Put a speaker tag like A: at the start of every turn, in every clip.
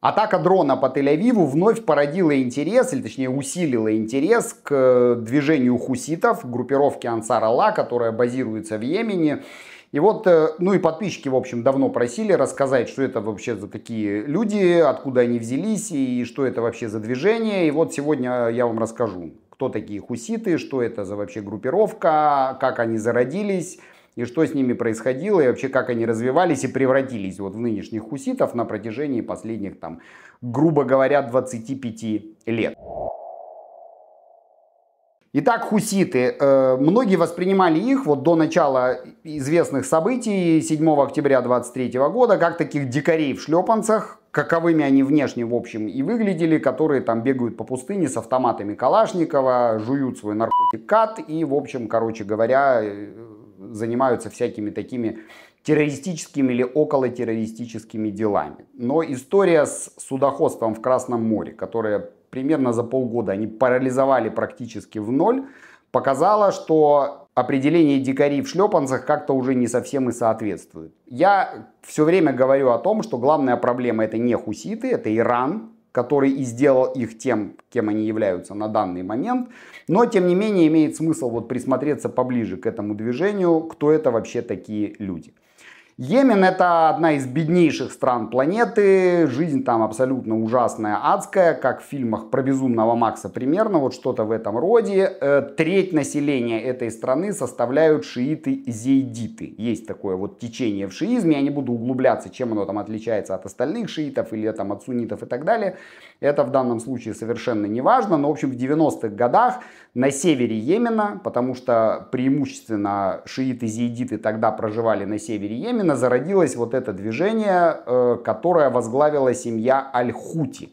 A: Атака дрона по Тель-Авиву вновь породила интерес, или точнее усилила интерес к э, движению хуситов, группировке Ансар-Алла, которая базируется в Йемене. И вот, э, ну и подписчики, в общем, давно просили рассказать, что это вообще за такие люди, откуда они взялись и что это вообще за движение. И вот сегодня я вам расскажу, кто такие хуситы, что это за вообще группировка, как они зародились, и что с ними происходило, и вообще как они развивались и превратились вот в нынешних хуситов на протяжении последних, там, грубо говоря, 25 лет. Итак, хуситы. Э, многие воспринимали их вот до начала известных событий 7 октября 23 года как таких дикарей в шлепанцах, каковыми они внешне, в общем, и выглядели, которые там бегают по пустыне с автоматами Калашникова, жуют свой наркотик кат и, в общем, короче говоря, э, занимаются всякими такими террористическими или околотеррористическими делами. Но история с судоходством в Красном море, которое примерно за полгода они парализовали практически в ноль, показала, что определение дикари в шлепанцах как-то уже не совсем и соответствует. Я все время говорю о том, что главная проблема это не хуситы, это Иран, который и сделал их тем, кем они являются на данный момент. Но, тем не менее, имеет смысл вот присмотреться поближе к этому движению, кто это вообще такие люди. Йемен это одна из беднейших стран планеты, жизнь там абсолютно ужасная, адская, как в фильмах про безумного Макса примерно, вот что-то в этом роде. Э, треть населения этой страны составляют шииты зейдиты. Есть такое вот течение в шиизме, я не буду углубляться, чем оно там отличается от остальных шиитов или там от суннитов и так далее. Это в данном случае совершенно не важно, но в общем в 90-х годах на севере Йемена, потому что преимущественно шииты, зиидиты тогда проживали на севере Йемена, зародилось вот это движение, э, которое возглавила семья Аль-Хути.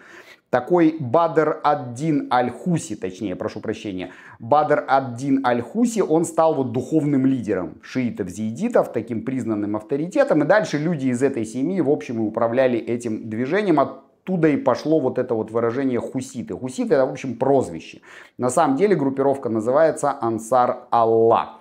A: Такой Бадр ад-Дин Аль-Хуси, точнее, прошу прощения, Бадр ад-Дин Аль-Хуси, он стал вот духовным лидером шиитов, зиидитов, таким признанным авторитетом. И дальше люди из этой семьи, в общем, и управляли этим движением оттуда и пошло вот это вот выражение хуситы. Хуситы это, в общем, прозвище. На самом деле группировка называется Ансар Аллах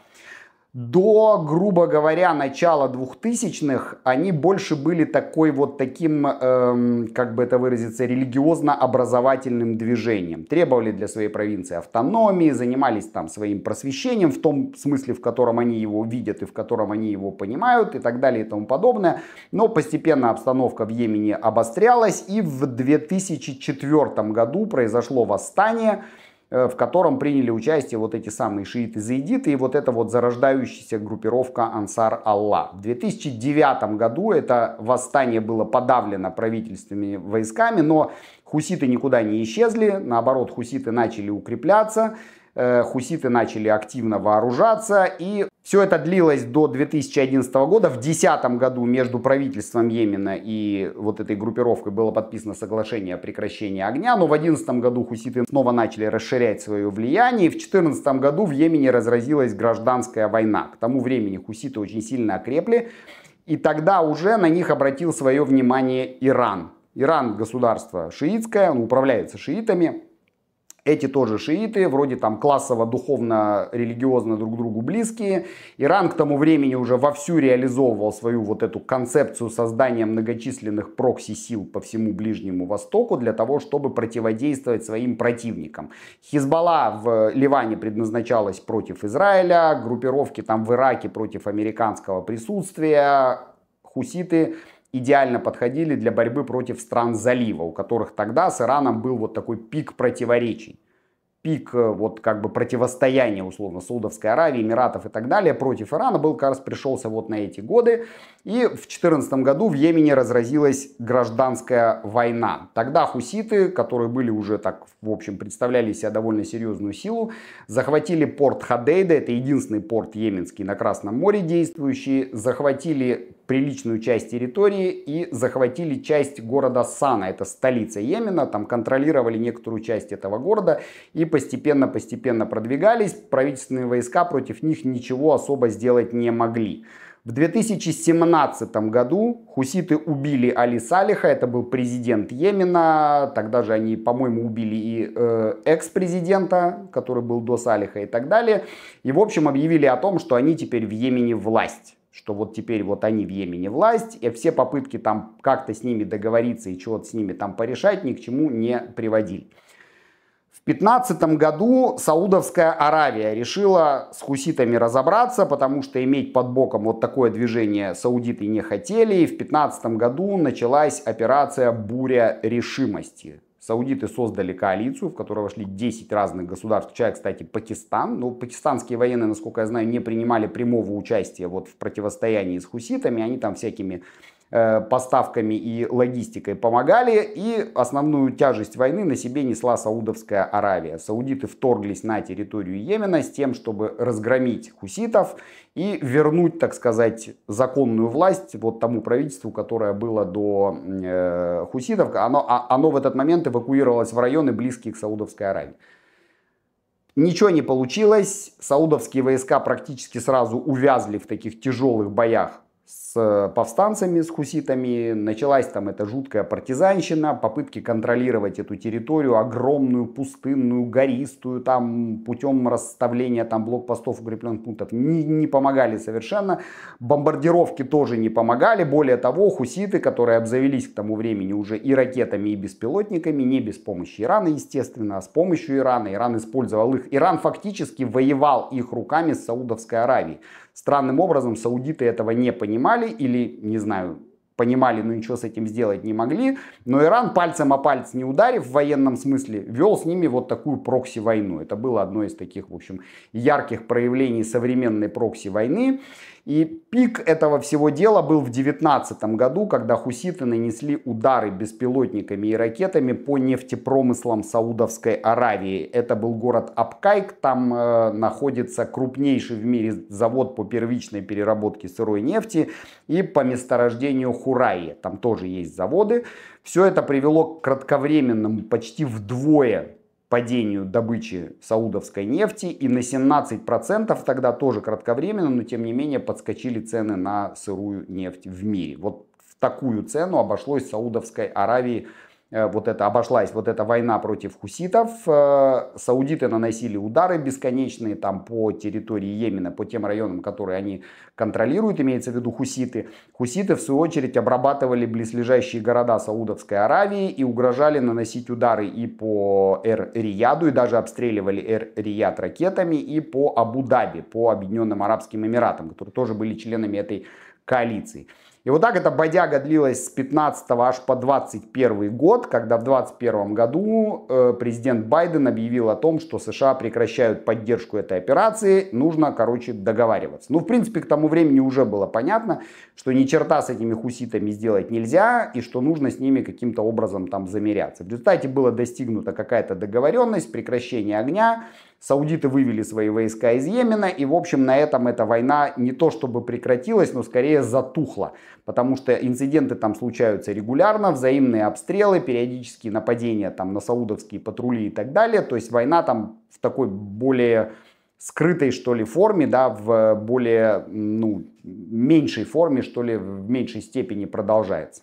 A: до, грубо говоря, начала 2000-х они больше были такой вот таким, эм, как бы это выразиться, религиозно-образовательным движением. Требовали для своей провинции автономии, занимались там своим просвещением в том смысле, в котором они его видят и в котором они его понимают и так далее и тому подобное. Но постепенно обстановка в Йемене обострялась и в 2004 году произошло восстание – Э, в котором приняли участие вот эти самые шииты заидиты и вот эта вот зарождающаяся группировка Ансар Аллах. В 2009 году это восстание было подавлено правительственными войсками, но хуситы никуда не исчезли, наоборот, хуситы начали укрепляться, Э, хуситы начали активно вооружаться, и все это длилось до 2011 года. В 2010 году между правительством Йемена и вот этой группировкой было подписано соглашение о прекращении огня, но в 2011 году хуситы снова начали расширять свое влияние, и в 2014 году в Йемене разразилась гражданская война. К тому времени хуситы очень сильно окрепли, и тогда уже на них обратил свое внимание Иран. Иран государство шиитское, он управляется шиитами, эти тоже шииты, вроде там классово, духовно, религиозно друг другу близкие. Иран к тому времени уже вовсю реализовывал свою вот эту концепцию создания многочисленных прокси-сил по всему Ближнему Востоку для того, чтобы противодействовать своим противникам. Хизбалла в Ливане предназначалась против Израиля, группировки там в Ираке против американского присутствия, хуситы идеально подходили для борьбы против стран залива, у которых тогда с Ираном был вот такой пик противоречий пик э, вот как бы противостояния условно Саудовской Аравии, Эмиратов и так далее против Ирана был как раз пришелся вот на эти годы. И в 2014 году в Йемене разразилась гражданская война. Тогда хуситы, которые были уже так, в общем, представляли себя довольно серьезную силу, захватили порт Хадейда, это единственный порт йеменский на Красном море действующий, захватили приличную часть территории и захватили часть города Сана, это столица Йемена, там контролировали некоторую часть этого города и постепенно-постепенно продвигались. Правительственные войска против них ничего особо сделать не могли. В 2017 году хуситы убили Али Салиха, это был президент Йемена, тогда же они, по-моему, убили и э, экс-президента, который был до Салиха и так далее. И, в общем, объявили о том, что они теперь в Йемене власть что вот теперь вот они в Йемене власть, и все попытки там как-то с ними договориться и чего-то с ними там порешать ни к чему не приводили. В 2015 году Саудовская Аравия решила с хуситами разобраться, потому что иметь под боком вот такое движение саудиты не хотели. И в 2015 году началась операция «Буря решимости», Саудиты создали коалицию, в которую вошли 10 разных государств, включая, кстати, Пакистан. Но ну, пакистанские военные, насколько я знаю, не принимали прямого участия вот в противостоянии с хуситами. Они там всякими Э, поставками и логистикой помогали. И основную тяжесть войны на себе несла Саудовская Аравия. Саудиты вторглись на территорию Йемена с тем, чтобы разгромить хуситов и вернуть, так сказать, законную власть вот тому правительству, которое было до э, хуситов. Оно, а, оно в этот момент эвакуировалось в районы, близкие к Саудовской Аравии. Ничего не получилось. Саудовские войска практически сразу увязли в таких тяжелых боях с э, повстанцами, с хуситами. Началась там эта жуткая партизанщина, попытки контролировать эту территорию, огромную, пустынную, гористую, там путем расставления там блокпостов, укрепленных пунктов, не, не помогали совершенно. Бомбардировки тоже не помогали. Более того, хуситы, которые обзавелись к тому времени уже и ракетами, и беспилотниками, не без помощи Ирана, естественно, а с помощью Ирана. Иран использовал их. Иран фактически воевал их руками с Саудовской Аравией. Странным образом саудиты этого не понимали или, не знаю, понимали, но ну ничего с этим сделать не могли. Но Иран пальцем о палец не ударив в военном смысле, вел с ними вот такую прокси-войну. Это было одно из таких, в общем, ярких проявлений современной прокси-войны. И пик этого всего дела был в 19 году, когда хуситы нанесли удары беспилотниками и ракетами по нефтепромыслам Саудовской Аравии. Это был город Абкайк, там э, находится крупнейший в мире завод по первичной переработке сырой нефти и по месторождению Бухурае, там тоже есть заводы. Все это привело к кратковременному почти вдвое падению добычи саудовской нефти и на 17% тогда тоже кратковременно, но тем не менее подскочили цены на сырую нефть в мире. Вот в такую цену обошлось Саудовской Аравии Э, вот это обошлась вот эта война против хуситов. Э, саудиты наносили удары бесконечные там по территории Йемена, по тем районам, которые они контролируют, имеется в виду хуситы. Хуситы, в свою очередь, обрабатывали близлежащие города Саудовской Аравии и угрожали наносить удары и по Эр-Рияду, и даже обстреливали Эр-Рияд ракетами, и по Абу-Даби, по Объединенным Арабским Эмиратам, которые тоже были членами этой коалиции. И вот так эта бодяга длилась с 15 аж по 21 год, когда в 21 году э, президент Байден объявил о том, что США прекращают поддержку этой операции, нужно, короче, договариваться. Ну, в принципе, к тому времени уже было понятно, что ни черта с этими хуситами сделать нельзя, и что нужно с ними каким-то образом там замеряться. В результате была достигнута какая-то договоренность, прекращение огня, Саудиты вывели свои войска из Йемена, и, в общем, на этом эта война не то чтобы прекратилась, но скорее затухла, потому что инциденты там случаются регулярно, взаимные обстрелы, периодические нападения там на саудовские патрули и так далее, то есть война там в такой более скрытой, что ли, форме, да, в более, ну, меньшей форме, что ли, в меньшей степени продолжается.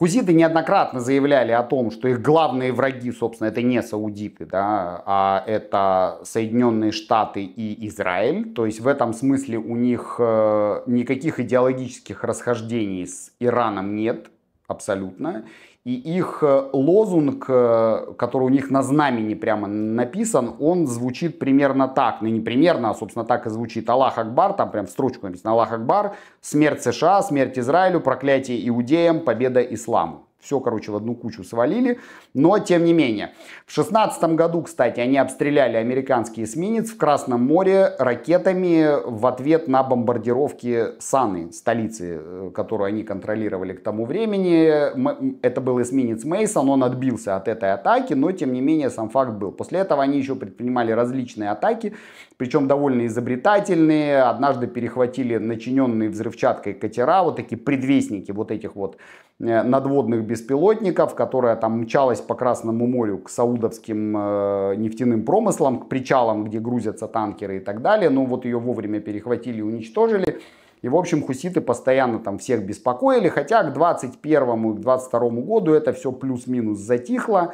A: Хузиды неоднократно заявляли о том, что их главные враги, собственно, это не саудиты, да, а это Соединенные Штаты и Израиль. То есть в этом смысле у них э, никаких идеологических расхождений с Ираном нет абсолютно. И их э, лозунг, э, который у них на знамени прямо написан, он звучит примерно так. Ну, не примерно, а, собственно, так и звучит. Аллах Акбар, там прям в строчку написано Аллах Акбар, смерть США, смерть Израилю, проклятие иудеям, победа исламу все, короче, в одну кучу свалили. Но, тем не менее, в шестнадцатом году, кстати, они обстреляли американский эсминец в Красном море ракетами в ответ на бомбардировки Саны, столицы, э, которую они контролировали к тому времени. Это был эсминец Мейсон, он отбился от этой атаки, но, тем не менее, сам факт был. После этого они еще предпринимали различные атаки, причем довольно изобретательные. Однажды перехватили начиненные взрывчаткой катера, вот такие предвестники вот этих вот э, надводных беспилотников, которая там мчалась по Красному морю к саудовским э, нефтяным промыслам, к причалам, где грузятся танкеры и так далее. Ну вот ее вовремя перехватили уничтожили. И, в общем, хуситы постоянно там всех беспокоили, хотя к 21 и к 22 году это все плюс-минус затихло.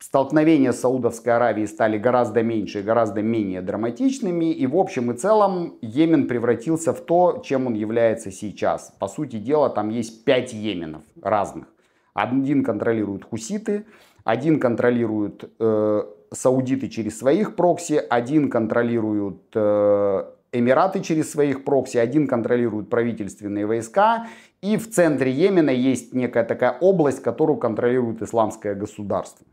A: Столкновения с Саудовской Аравией стали гораздо меньше и гораздо менее драматичными. И в общем и целом Йемен превратился в то, чем он является сейчас. По сути дела, там есть пять Йеменов разных. Один контролирует хуситы, один контролирует э, саудиты через своих прокси, один контролирует э, Эмираты через своих прокси, один контролирует правительственные войска, и в центре Йемена есть некая такая область, которую контролирует исламское государство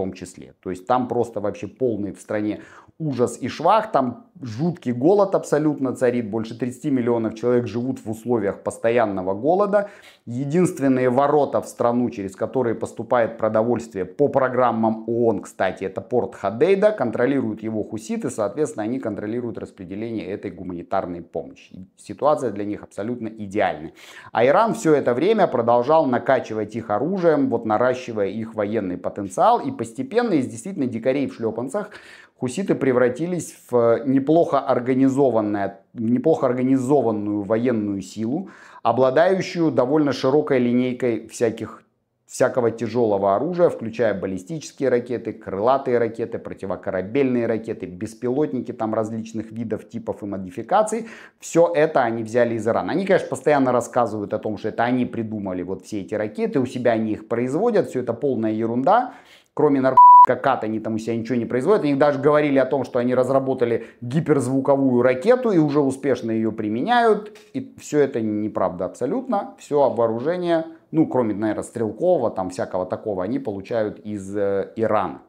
A: том числе. То есть там просто вообще полный в стране ужас и швах, там жуткий голод абсолютно царит, больше 30 миллионов человек живут в условиях постоянного голода. Единственные ворота в страну, через которые поступает продовольствие по программам ООН, кстати, это порт Хадейда, контролируют его хуситы, соответственно, они контролируют распределение этой гуманитарной помощи. Ситуация для них абсолютно идеальная. А Иран все это время продолжал накачивать их оружием, вот наращивая их военный потенциал и по постепенно из действительно дикарей в шлепанцах хуситы превратились в э, неплохо, организованное, неплохо организованную военную силу, обладающую довольно широкой линейкой всяких всякого тяжелого оружия, включая баллистические ракеты, крылатые ракеты, противокорабельные ракеты, беспилотники там различных видов, типов и модификаций. Все это они взяли из Ирана. Они, конечно, постоянно рассказывают о том, что это они придумали вот все эти ракеты, у себя они их производят, все это полная ерунда кроме наркотиков, как они там у себя ничего не производят. Они даже говорили о том, что они разработали гиперзвуковую ракету и уже успешно ее применяют. И все это неправда абсолютно. Все оборужение, ну, кроме, наверное, стрелкового, там всякого такого, они получают из э, Ирана.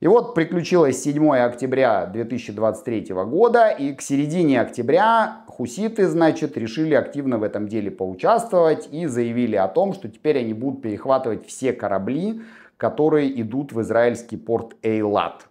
A: И вот приключилось 7 октября 2023 года, и к середине октября хуситы, значит, решили активно в этом деле поучаствовать и заявили о том, что теперь они будут перехватывать все корабли, которые идут в израильский порт Эйлат.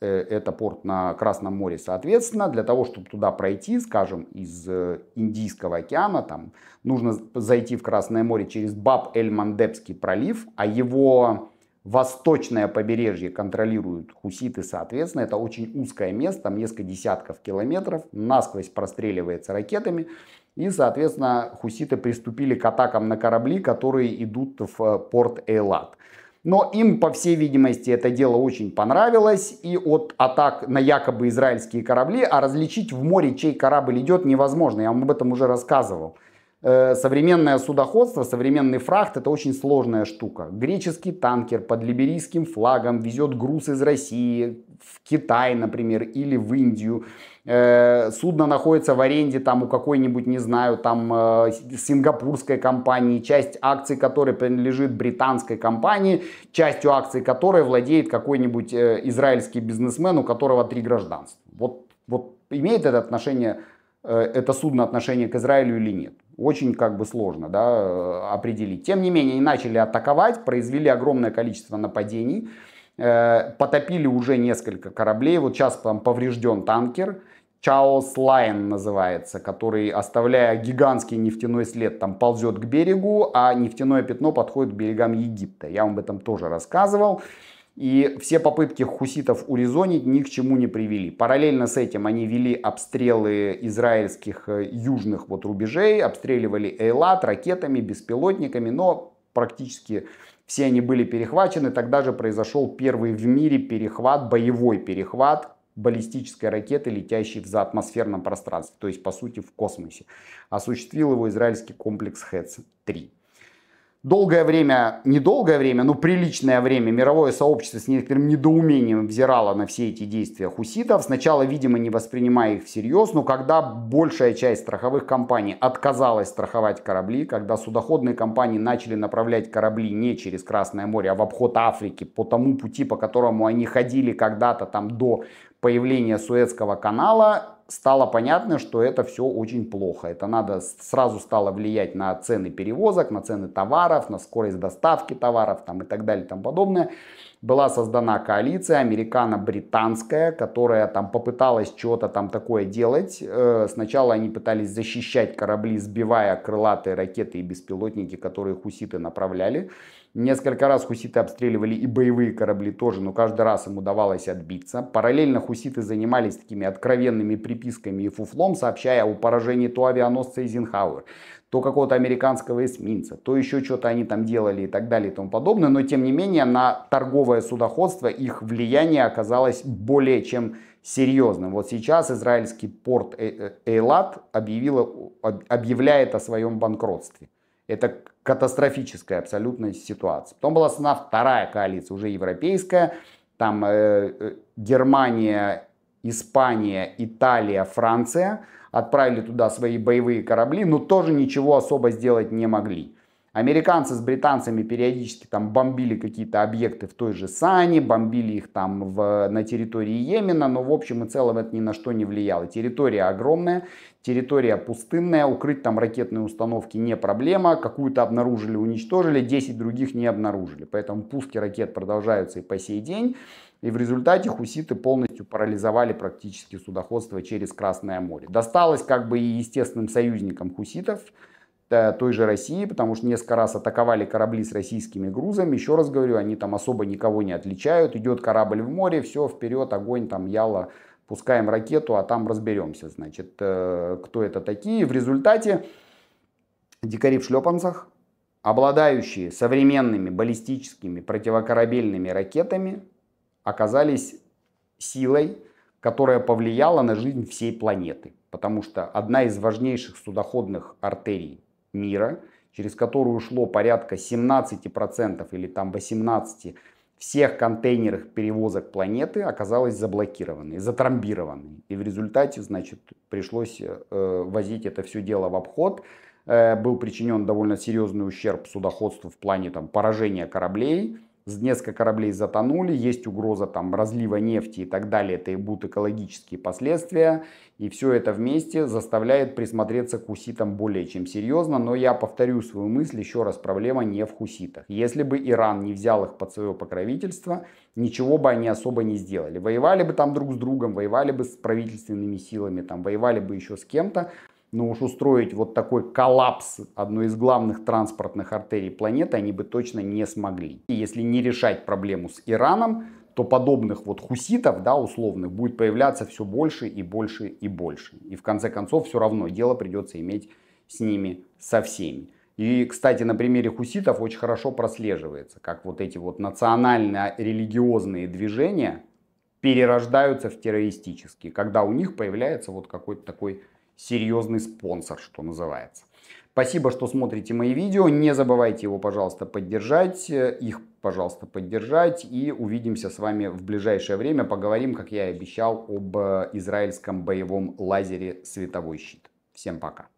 A: Э, это порт на Красном море, соответственно, для того, чтобы туда пройти, скажем, из э, Индийского океана, там нужно зайти в Красное море через Баб-эль-Мандебский пролив, а его восточное побережье контролируют хуситы, соответственно, это очень узкое место, там несколько десятков километров, насквозь простреливается ракетами, и, соответственно, хуситы приступили к атакам на корабли, которые идут в э, порт Эйлат. Но им, по всей видимости, это дело очень понравилось. И от атак на якобы израильские корабли, а различить в море, чей корабль идет, невозможно. Я вам об этом уже рассказывал. Э, современное судоходство, современный фрахт это очень сложная штука. Греческий танкер под либерийским флагом везет груз из России в Китай, например, или в Индию. Э, судно находится в аренде там у какой-нибудь, не знаю, там э, сингапурской компании, часть акций которой принадлежит британской компании, частью акций которой владеет какой-нибудь израильский бизнесмен, у которого три гражданства. Вот, вот имеет это отношение Э, это судно отношение к Израилю или нет. Очень как бы сложно да, э, определить. Тем не менее, они начали атаковать, произвели огромное количество нападений, э, потопили уже несколько кораблей. Вот сейчас там поврежден танкер, Чаос Лайн называется, который, оставляя гигантский нефтяной след, там ползет к берегу, а нефтяное пятно подходит к берегам Египта. Я вам об этом тоже рассказывал. И все попытки хуситов урезонить ни к чему не привели. Параллельно с этим они вели обстрелы израильских э, южных вот рубежей, обстреливали Эйлат ракетами, беспилотниками, но практически все они были перехвачены. Тогда же произошел первый в мире перехват, боевой перехват баллистической ракеты, летящей в заатмосферном пространстве, то есть, по сути, в космосе. Осуществил его израильский комплекс ХЭЦ-3 долгое время, недолгое время, но приличное время мировое сообщество с некоторым недоумением взирало на все эти действия хуситов. Сначала, видимо, не воспринимая их всерьез, но когда большая часть страховых компаний отказалась страховать корабли, когда судоходные компании начали направлять корабли не через Красное море, а в обход Африки по тому пути, по которому они ходили когда-то там до появления Суэцкого канала, стало понятно, что это все очень плохо. Это надо сразу стало влиять на цены перевозок, на цены товаров, на скорость доставки товаров там, и так далее и тому подобное. Была создана коалиция американо-британская, которая там попыталась что-то там такое делать. Э, сначала они пытались защищать корабли, сбивая крылатые ракеты и беспилотники, которые хуситы направляли. Несколько раз хуситы обстреливали и боевые корабли тоже, но каждый раз им удавалось отбиться. Параллельно хуситы занимались такими откровенными приписками и фуфлом, сообщая о поражении то авианосца Эйзенхауэр, то какого-то американского эсминца, то еще что-то они там делали и так далее и тому подобное. Но тем не менее на торговое судоходство их влияние оказалось более чем серьезным. Вот сейчас израильский порт э-, э-, Эйлат объявила, объявляет о своем банкротстве. Это катастрофическая абсолютная ситуация. Потом была создана вторая коалиция, уже европейская. Там э, э, Германия, Испания, Италия, Франция отправили туда свои боевые корабли, но тоже ничего особо сделать не могли. Американцы с британцами периодически там бомбили какие-то объекты в той же Сане, бомбили их там в, на территории Йемена, но в общем и целом это ни на что не влияло. Территория огромная, территория пустынная, укрыть там ракетные установки не проблема, какую-то обнаружили, уничтожили, 10 других не обнаружили. Поэтому пуски ракет продолжаются и по сей день, и в результате хуситы полностью парализовали практически судоходство через Красное море. Досталось как бы и естественным союзникам хуситов, э, той же России, потому что несколько раз атаковали корабли с российскими грузами. Еще раз говорю, они там особо никого не отличают. Идет корабль в море, все, вперед, огонь, там, яла, пускаем ракету, а там разберемся, значит, э, кто это такие. В результате дикари в шлепанцах, обладающие современными баллистическими противокорабельными ракетами, оказались силой, которая повлияла на жизнь всей планеты. Потому что одна из важнейших судоходных артерий мира, через которую шло порядка 17% или там 18% всех контейнерах перевозок планеты оказалось заблокированной, затрамбированной. И в результате, значит, пришлось э, возить это все дело в обход. Э, был причинен довольно серьезный ущерб судоходству в плане там, поражения кораблей несколько кораблей затонули, есть угроза там разлива нефти и так далее, это и будут экологические последствия, и все это вместе заставляет присмотреться к хуситам более чем серьезно, но я повторю свою мысль еще раз, проблема не в хуситах. Если бы Иран не взял их под свое покровительство, ничего бы они особо не сделали. Воевали бы там друг с другом, воевали бы с правительственными силами, там, воевали бы еще с кем-то, но ну уж устроить вот такой коллапс одной из главных транспортных артерий планеты они бы точно не смогли. И если не решать проблему с Ираном, то подобных вот хуситов, да, условных, будет появляться все больше и больше и больше. И в конце концов все равно дело придется иметь с ними со всеми. И, кстати, на примере хуситов очень хорошо прослеживается, как вот эти вот национально-религиозные движения перерождаются в террористические, когда у них появляется вот какой-то такой серьезный спонсор, что называется. Спасибо, что смотрите мои видео. Не забывайте его, пожалуйста, поддержать. Э, их, пожалуйста, поддержать. И увидимся с вами в ближайшее время. Поговорим, как я и обещал, об э, израильском боевом лазере «Световой щит». Всем пока.